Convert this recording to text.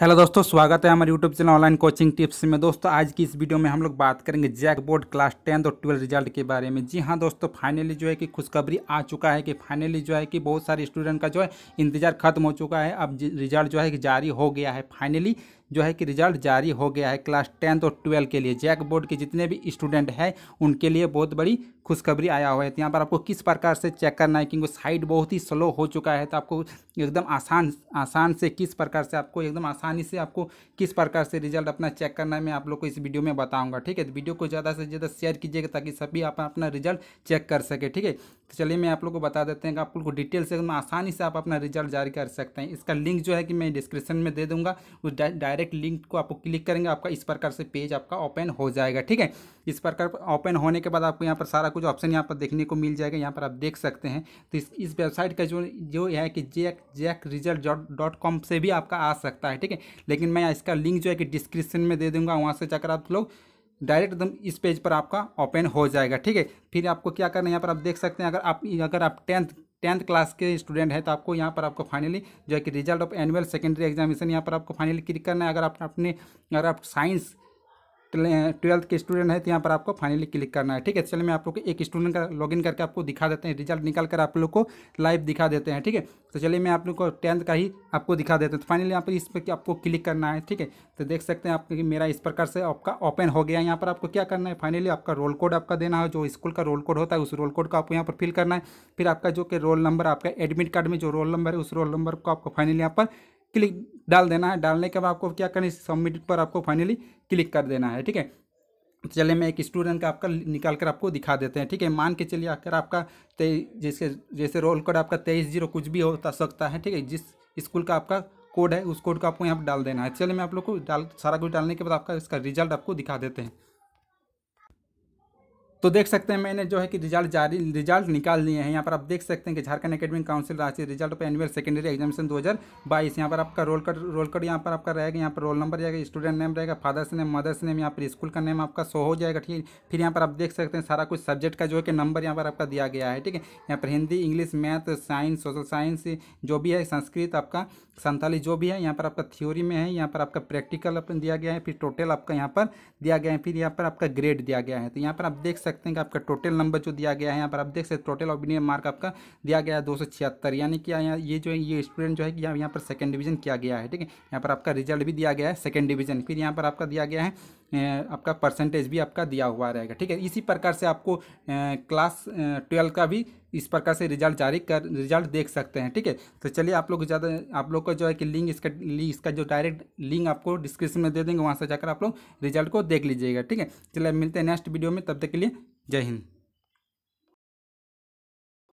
hello दोस्तों स्वागत है हमारे YouTube channel online coaching tips में दोस्तों आज की इस वीडियो में हम लोग बात करेंगे जैक बोर्ड क्लास टेंथ और ट्वेल्थ रिजल्ट के बारे में जी हाँ दोस्तों फाइनली जो है कि खुशखबरी आ चुका है कि फाइनली जो है कि बहुत सारे स्टूडेंट का जो है इंतजार खत्म हो चुका है अब रिजल्ट जो है कि जारी हो गया है फाइनली जो है कि रिजल्ट जारी हो गया है क्लास टेंथ और ट्वेल्व के लिए जैक बोर्ड के जितने भी स्टूडेंट हैं उनके लिए बहुत बड़ी खुशखबरी आया हुआ है तो यहाँ पर आपको किस प्रकार से चेक करना है क्योंकि साइट बहुत ही स्लो हो चुका है तो आपको एकदम आसान आसान से किस प्रकार से आपको एकदम आसानी से आपको किस प्रकार से रिजल्ट अपना चेक करना है मैं आप लोग को इस वीडियो में बताऊँगा ठीक है तो वीडियो को ज़्यादा से ज़्यादा शेयर कीजिएगा ताकि सभी आप अपना रिजल्ट चेक कर सके ठीक है तो चलिए मैं आप लोग को बता देते हैं कि आप लोग को डिटेल से एकदम आसानी से आप अपना रिजल्ट जारी कर सकते हैं इसका लिंक जो है कि मैं डिस्क्रिप्शन में दे दूँगा उस डाय डायरेक्ट लिंक को आपको क्लिक करेंगे आपका इस प्रकार से पेज आपका ओपन हो जाएगा ठीक है इस प्रकार ओपन होने के बाद आपको यहाँ पर सारा कुछ ऑप्शन यहाँ पर देखने को मिल जाएगा यहाँ पर आप देख सकते हैं तो इस इस वेबसाइट का जो जो है कि JAC JAC result dot com से भी आपका आ सकता है ठीक है लेकिन मैं इसका लिंक जो है कि डिस्क्रिप्शन में दे दूंगा वहाँ से जाकर आप लोग डायरेक्ट एकदम इस पेज पर आपका ओपन हो जाएगा ठीक है फिर आपको क्या करना है यहाँ पर आप देख सकते हैं अगर आप अगर आप टेंथ टेंथ क्लास के स्टूडेंट है तो आपको यहाँ पर आपको फाइनली जो है कि result of annual secondary examination यहाँ पर आपको फाइनली क्लिक करना है अगर आप अपने अगर आप साइंस ट्वेल्थ के स्टूडेंट है तो यहाँ पर आपको फाइनली क्लिक करना है ठीक है चलिए मैं आप लोग को एक स्टूडेंट का लॉगिन करके आपको दिखा देते हैं रिजल्ट निकाल कर आप लोग को लाइव दिखा देते हैं ठीक है तो चलिए मैं आप लोग को टेंथ का ही आपको दिखा देते हैं तो फाइनली यहाँ पर इस पर आपको क्लिक करना है ठीक है तो देख सकते हैं आप मेरा इस प्रकार से आपका ओपन हो गया यहाँ पर आपको क्या करना है फाइनली आपका रोल कोड आपका देना है जो स्कूल का रोल कोड होता है उस रोल कोड को आपको यहाँ पर फिल करना है फिर आपका जो कि रोल नंबर आपका एडमिट कार्ड में जो रोल नंबर है उस रोल नंबर को आपको फाइनली यहाँ पर क्लिक डाल देना है डालने के बाद आपको क्या करना है सबमिट पर आपको फाइनली क्लिक कर देना है ठीक है तो चले मैं एक स्टूडेंट का आपका निकाल कर आपको दिखा देते हैं ठीक है मान के चलिए अगर आपका तेईस जैसे जैसे रोल कोड आपका तेईस जीरो कुछ भी होता सकता है ठीक है जिस स्कूल का आपका कोड है उस कोड को आपको यहाँ पर डाल देना है चलिए मैं आप लोग को डाल सारा कुछ डालने के बाद आपका इसका रिजल्ट आपको दिखा देते हैं तो देख सकते हैं मैंने जो है कि रिजल्ट जारी रिजल्ट निकाल लिए हैं यहाँ पर आप देख सकते हैं कि Jharkhand academic council Ranchi result पर एनुअल सेकेंडरी एग्जामिनेशन 2022 यहाँ पर आपका रोल कर रोल कर यहाँ पर आपका रहेगा यहाँ पर रोल नंबर जाएगा स्टूडेंट नेम रहेगा फादर्स नेम मदर्स नेम यहाँ पर स्कूल का नेम आपका शो हो जाएगा ठीक है फिर यहाँ पर आप देख सकते हैं सारा कुछ सब्जेक्ट का जो है कि नंबर यहाँ पर आपका दिया गया है ठीक है यहाँ पर Hindi English math science social science जो भी है संस्कृत आपका संताली जो भी है यहाँ पर आपका थ्योरी में है यहाँ पर आपका प्रैक्टिकल दिया गया है फिर टोटल आपका यहाँ पर दिया गया है फिर यहाँ पर आपका ग्रेड दिया गया है तो यहाँ पर आप देख सकते हैं कि आपका टोटल नंबर जो दिया गया है यहाँ पर आप देख सकते टोटल ऑबिनियम मार्क आपका दिया गया है दो यानी कि यहाँ ये जो है ये स्टूडेंट जो है कि यहाँ यहाँ पर सेकेंड डिवीजन किया गया है ठीक है यहाँ पर आपका रिजल्ट भी दिया गया है सेकेंड डिवीजन फिर यहाँ पर आपका दिया गया है आपका परसेंटेज भी आपका दिया हुआ रहेगा ठीक है इसी प्रकार से आपको क्लास ट्वेल्व का भी इस प्रकार से रिजल्ट जारी कर रिजल्ट देख सकते हैं ठीक है तो चलिए आप लोग ज़्यादा आप लोग का जो है कि लिंक इसका इसका जो डायरेक्ट लिंक आपको डिस्क्रिप्शन में दे देंगे वहाँ से जाकर आप लोग रिजल्ट को देख लीजिएगा ठीक है चलिए मिलते हैं नेक्स्ट वीडियो में तब तक के लिए जय हिंद